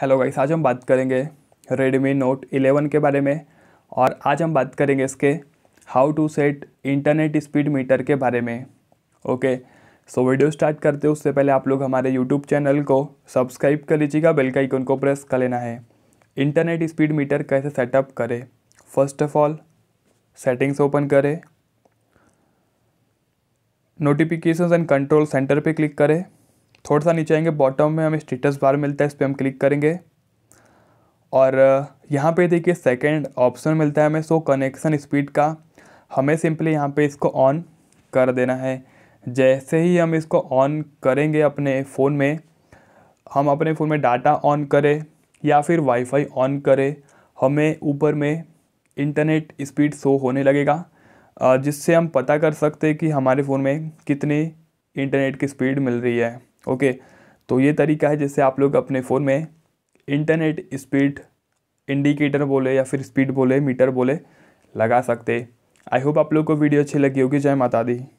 hello guys आज हम बात करेंगे रेडमी नोट 11 के बारे में और आज हम बात करेंगे इसके how to set internet speed meter के बारे में ओके सो वीडियो स्टार्ट करते उससे पहले आप लोग हमारे यूट्यूब चैनल को सब्सक्राइब कर लीजिएगा बेल का आइकन को प्रेस कर लेना है इंटरनेट स्पीड मीटर कैसे सेटअप करें first of all settings open करें नोटिफिकेशन एंड कंट्रोल सेंटर पर क्लिक करें थोड़ा सा नीचे आएंगे बॉटम में हमें स्टेटस बार मिलता है इस पर हम क्लिक करेंगे और यहाँ पे देखिए सेकंड ऑप्शन मिलता है हमें सो कनेक्शन स्पीड का हमें सिंपली यहाँ पे इसको ऑन कर देना है जैसे ही हम इसको ऑन करेंगे अपने फ़ोन में हम अपने फ़ोन में डाटा ऑन करें या फिर वाईफाई ऑन करें हमें ऊपर में इंटरनेट स्पीड शो होने लगेगा जिससे हम पता कर सकते हैं कि हमारे फ़ोन में कितनी इंटरनेट की स्पीड मिल रही है ओके तो ये तरीका है जैसे आप लोग अपने फ़ोन में इंटरनेट स्पीड इंडिकेटर बोले या फिर स्पीड बोले मीटर बोले लगा सकते आई होप आप लोग को वीडियो अच्छी लगी होगी जय माता दी